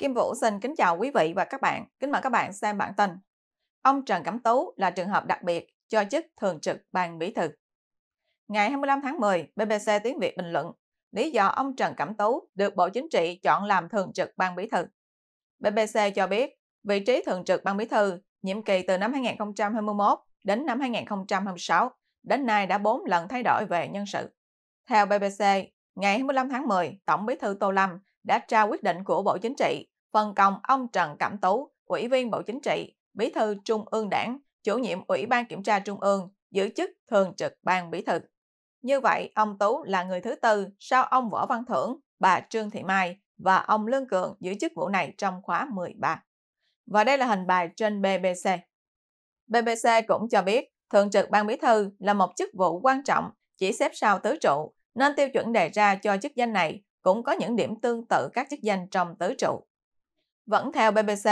Kim Vũ xin kính chào quý vị và các bạn. Kính mời các bạn xem bản tin. Ông Trần Cẩm Tú là trường hợp đặc biệt cho chức thường trực ban bí thư. Ngày 25 tháng 10, BBC Tiếng Việt bình luận lý do ông Trần Cẩm Tú được Bộ Chính trị chọn làm thường trực ban bí thư. BBC cho biết vị trí thường trực ban bí thư nhiệm kỳ từ năm 2021 đến năm 2026 đến nay đã 4 lần thay đổi về nhân sự. Theo BBC, ngày 25 tháng 10, Tổng bí thư Tô Lâm đã trao quyết định của Bộ Chính trị phân công ông Trần Cẩm Tú, Ủy viên Bộ Chính trị, Bí thư Trung ương Đảng, chủ nhiệm Ủy ban Kiểm tra Trung ương, giữ chức Thường trực Ban Bí thư. Như vậy, ông Tú là người thứ tư sau ông Võ Văn Thưởng, bà Trương Thị Mai và ông Lương Cường giữ chức vụ này trong khóa 13. Và đây là hình bài trên BBC. BBC cũng cho biết Thường trực Ban Bí thư là một chức vụ quan trọng chỉ xếp sau tứ trụ, nên tiêu chuẩn đề ra cho chức danh này cũng có những điểm tương tự các chức danh trong tứ trụ. Vẫn theo BBC,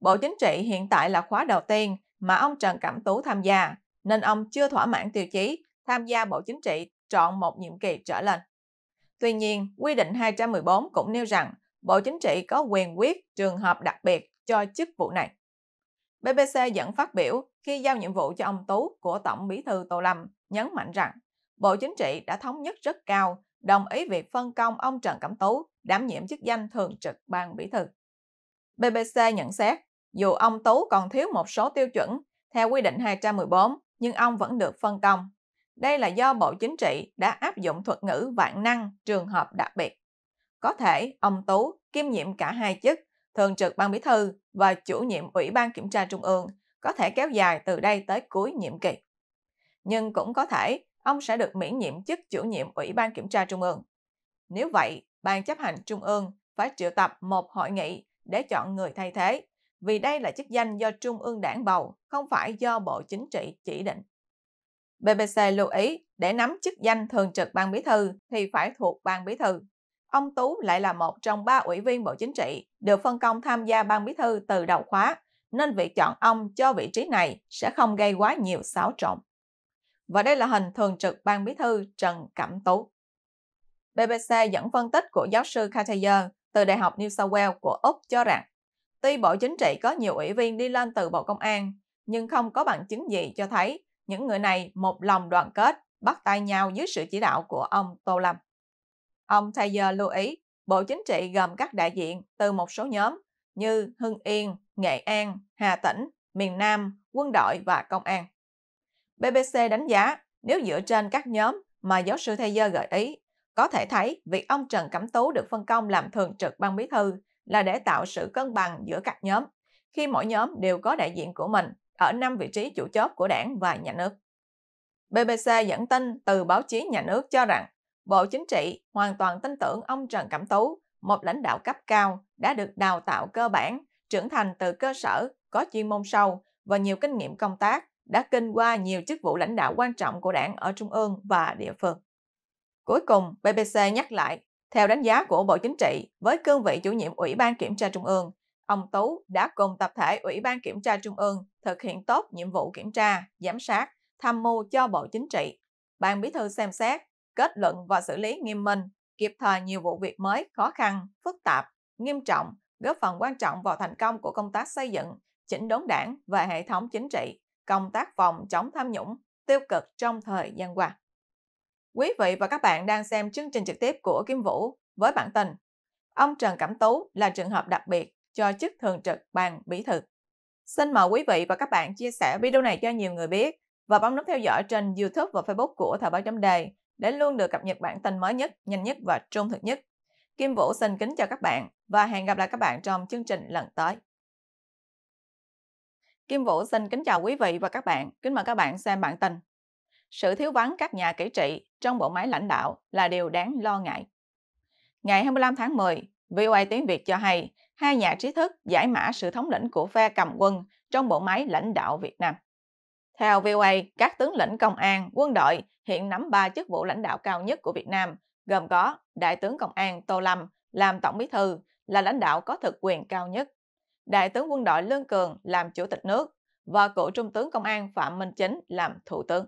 Bộ Chính trị hiện tại là khóa đầu tiên mà ông Trần Cẩm Tú tham gia, nên ông chưa thỏa mãn tiêu chí tham gia Bộ Chính trị trọn một nhiệm kỳ trở lên. Tuy nhiên, quy định 214 cũng nêu rằng Bộ Chính trị có quyền quyết trường hợp đặc biệt cho chức vụ này. BBC dẫn phát biểu khi giao nhiệm vụ cho ông Tú của Tổng Bí thư Tô Lâm nhấn mạnh rằng Bộ Chính trị đã thống nhất rất cao đồng ý việc phân công ông Trần Cẩm Tú đảm nhiệm chức danh thường trực ban bí thư. BBC nhận xét, dù ông Tú còn thiếu một số tiêu chuẩn theo quy định 214, nhưng ông vẫn được phân công. Đây là do Bộ Chính trị đã áp dụng thuật ngữ vạn năng trường hợp đặc biệt. Có thể ông Tú kiêm nhiệm cả hai chức, thường trực ban bí thư và chủ nhiệm ủy ban kiểm tra trung ương, có thể kéo dài từ đây tới cuối nhiệm kỳ. Nhưng cũng có thể ông sẽ được miễn nhiệm chức chủ nhiệm ủy ban kiểm tra trung ương. Nếu vậy, ban chấp hành trung ương phải triệu tập một hội nghị để chọn người thay thế, vì đây là chức danh do Trung ương đảng bầu, không phải do Bộ Chính trị chỉ định. BBC lưu ý, để nắm chức danh thường trực ban bí thư thì phải thuộc ban bí thư. Ông Tú lại là một trong ba ủy viên Bộ Chính trị được phân công tham gia ban bí thư từ đầu khóa, nên việc chọn ông cho vị trí này sẽ không gây quá nhiều xáo trộn. Và đây là hình thường trực ban bí thư Trần Cẩm Tú. BBC dẫn phân tích của giáo sư Cartier từ Đại học New South Wales của Úc cho rằng tuy Bộ Chính trị có nhiều ủy viên đi lên từ Bộ Công an, nhưng không có bằng chứng gì cho thấy những người này một lòng đoàn kết, bắt tay nhau dưới sự chỉ đạo của ông Tô Lâm. Ông Taylor lưu ý, Bộ Chính trị gồm các đại diện từ một số nhóm như Hưng Yên, Nghệ An, Hà Tĩnh, miền Nam, quân đội và công an. BBC đánh giá nếu dựa trên các nhóm mà giáo sư Thay Taylor gợi ý có thể thấy, việc ông Trần Cẩm Tú được phân công làm thường trực ban bí thư là để tạo sự cân bằng giữa các nhóm, khi mỗi nhóm đều có đại diện của mình ở 5 vị trí chủ chốt của đảng và nhà nước. BBC dẫn tin từ báo chí nhà nước cho rằng Bộ Chính trị hoàn toàn tin tưởng ông Trần Cẩm Tú, một lãnh đạo cấp cao đã được đào tạo cơ bản, trưởng thành từ cơ sở, có chuyên môn sâu và nhiều kinh nghiệm công tác, đã kinh qua nhiều chức vụ lãnh đạo quan trọng của đảng ở trung ương và địa phương. Cuối cùng, BBC nhắc lại, theo đánh giá của Bộ Chính trị, với cương vị chủ nhiệm Ủy ban Kiểm tra Trung ương, ông Tú đã cùng tập thể Ủy ban Kiểm tra Trung ương thực hiện tốt nhiệm vụ kiểm tra, giám sát, tham mưu cho Bộ Chính trị. Ban Bí thư xem xét, kết luận và xử lý nghiêm minh, kịp thời nhiều vụ việc mới khó khăn, phức tạp, nghiêm trọng, góp phần quan trọng vào thành công của công tác xây dựng, chỉnh đốn đảng và hệ thống chính trị, công tác phòng chống tham nhũng tiêu cực trong thời gian qua. Quý vị và các bạn đang xem chương trình trực tiếp của Kim Vũ với bản tin Ông Trần Cẩm Tú là trường hợp đặc biệt cho chức thường trực ban bí thư. Xin mời quý vị và các bạn chia sẻ video này cho nhiều người biết và bấm nút theo dõi trên YouTube và Facebook của Thời báo chấm đề để luôn được cập nhật bản tin mới nhất, nhanh nhất và trung thực nhất. Kim Vũ xin kính chào các bạn và hẹn gặp lại các bạn trong chương trình lần tới. Kim Vũ xin kính chào quý vị và các bạn. Kính mời các bạn xem bản tin sự thiếu vắng các nhà kỹ trị trong bộ máy lãnh đạo là điều đáng lo ngại. Ngày 25 tháng 10, VOA Tiếng Việt cho hay hai nhà trí thức giải mã sự thống lĩnh của phe cầm quân trong bộ máy lãnh đạo Việt Nam. Theo VOA, các tướng lĩnh công an, quân đội hiện nắm ba chức vụ lãnh đạo cao nhất của Việt Nam, gồm có Đại tướng Công an Tô Lâm làm Tổng bí thư là lãnh đạo có thực quyền cao nhất, Đại tướng quân đội Lương Cường làm Chủ tịch nước và cựu Trung tướng Công an Phạm Minh Chính làm Thủ tướng.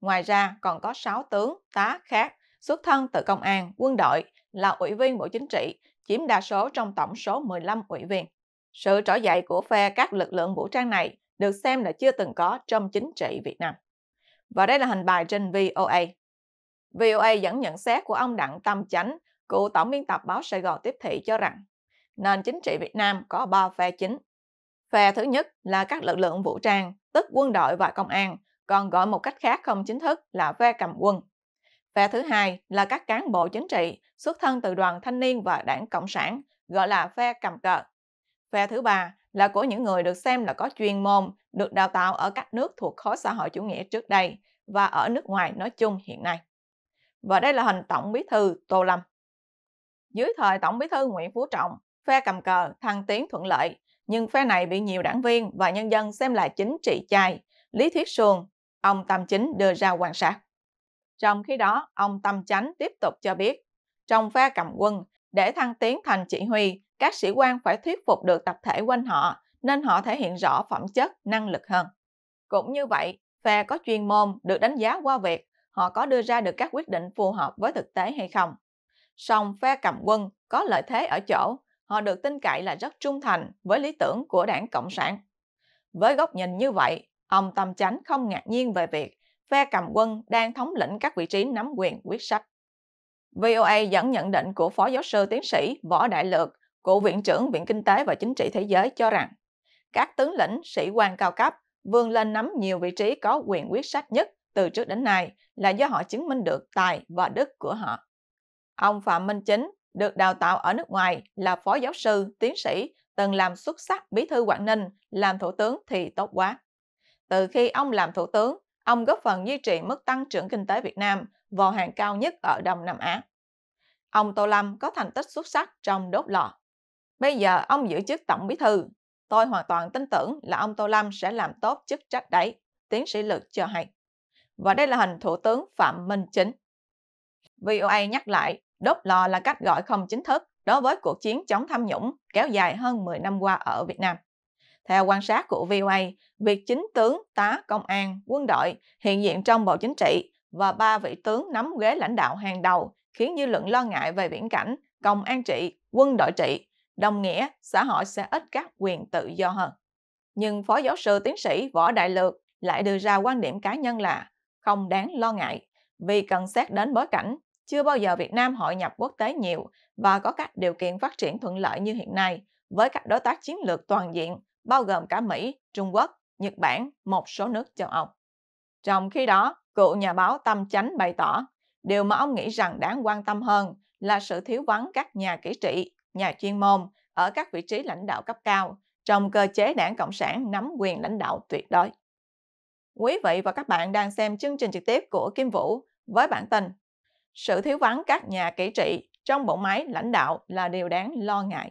Ngoài ra còn có 6 tướng, tá khác xuất thân từ công an, quân đội là ủy viên Bộ Chính trị, chiếm đa số trong tổng số 15 ủy viên. Sự trở dậy của phe các lực lượng vũ trang này được xem là chưa từng có trong chính trị Việt Nam. Và đây là hình bài trên VOA. VOA dẫn nhận xét của ông Đặng Tâm Chánh, cựu tổng biên tập báo Sài Gòn Tiếp Thị cho rằng nền chính trị Việt Nam có ba phe chính. Phe thứ nhất là các lực lượng vũ trang, tức quân đội và công an, còn gọi một cách khác không chính thức là ve cầm quân. Phe thứ hai là các cán bộ chính trị xuất thân từ đoàn thanh niên và đảng Cộng sản, gọi là ve cầm cờ. Phe thứ ba là của những người được xem là có chuyên môn, được đào tạo ở các nước thuộc khối xã hội chủ nghĩa trước đây và ở nước ngoài nói chung hiện nay. Và đây là hình Tổng bí thư Tô Lâm. Dưới thời Tổng bí thư Nguyễn Phú Trọng, phe cầm cờ thăng tiến thuận lợi, nhưng phe này bị nhiều đảng viên và nhân dân xem là chính trị chai, Lý Thuyết Sương, ông tâm Chính đưa ra quan sát. Trong khi đó, ông Tâm Chánh tiếp tục cho biết, trong phe cầm quân, để thăng tiến thành chỉ huy, các sĩ quan phải thuyết phục được tập thể quanh họ, nên họ thể hiện rõ phẩm chất, năng lực hơn. Cũng như vậy, phe có chuyên môn được đánh giá qua việc họ có đưa ra được các quyết định phù hợp với thực tế hay không. Song phe cầm quân có lợi thế ở chỗ, họ được tin cậy là rất trung thành với lý tưởng của đảng Cộng sản. Với góc nhìn như vậy, Ông Tâm Chánh không ngạc nhiên về việc phe cầm quân đang thống lĩnh các vị trí nắm quyền quyết sách. VOA dẫn nhận định của Phó Giáo sư Tiến sĩ Võ Đại Lược cựu Viện trưởng Viện Kinh tế và Chính trị Thế giới cho rằng các tướng lĩnh sĩ quan cao cấp vươn lên nắm nhiều vị trí có quyền quyết sách nhất từ trước đến nay là do họ chứng minh được tài và đức của họ. Ông Phạm Minh Chính được đào tạo ở nước ngoài là phó giáo sư, tiến sĩ, từng làm xuất sắc bí thư Quảng Ninh, làm thủ tướng thì tốt quá từ khi ông làm thủ tướng, ông góp phần duy trì mức tăng trưởng kinh tế Việt Nam vào hàng cao nhất ở Đông Nam Á. Ông Tô Lâm có thành tích xuất sắc trong đốt lò. Bây giờ ông giữ chức tổng bí thư. Tôi hoàn toàn tin tưởng là ông Tô Lâm sẽ làm tốt chức trách đấy, tiến sĩ Lực cho hay. Và đây là hình Thủ tướng Phạm Minh Chính. VOA nhắc lại, đốt lò là cách gọi không chính thức đối với cuộc chiến chống tham nhũng kéo dài hơn 10 năm qua ở Việt Nam. Theo quan sát của VOA, việc chính tướng, tá, công an, quân đội hiện diện trong Bộ Chính trị và ba vị tướng nắm ghế lãnh đạo hàng đầu khiến dư luận lo ngại về viễn cảnh công an trị, quân đội trị, đồng nghĩa xã hội sẽ ít các quyền tự do hơn. Nhưng Phó Giáo sư Tiến sĩ Võ Đại Lược lại đưa ra quan điểm cá nhân là không đáng lo ngại vì cần xét đến bối cảnh chưa bao giờ Việt Nam hội nhập quốc tế nhiều và có các điều kiện phát triển thuận lợi như hiện nay với các đối tác chiến lược toàn diện bao gồm cả Mỹ, Trung Quốc, Nhật Bản, một số nước châu Âu. Trong khi đó, cựu nhà báo Tâm Chánh bày tỏ, điều mà ông nghĩ rằng đáng quan tâm hơn là sự thiếu vắng các nhà kỹ trị, nhà chuyên môn ở các vị trí lãnh đạo cấp cao trong cơ chế đảng Cộng sản nắm quyền lãnh đạo tuyệt đối. Quý vị và các bạn đang xem chương trình trực tiếp của Kim Vũ với bản tin Sự thiếu vắng các nhà kỹ trị trong bộ máy lãnh đạo là điều đáng lo ngại.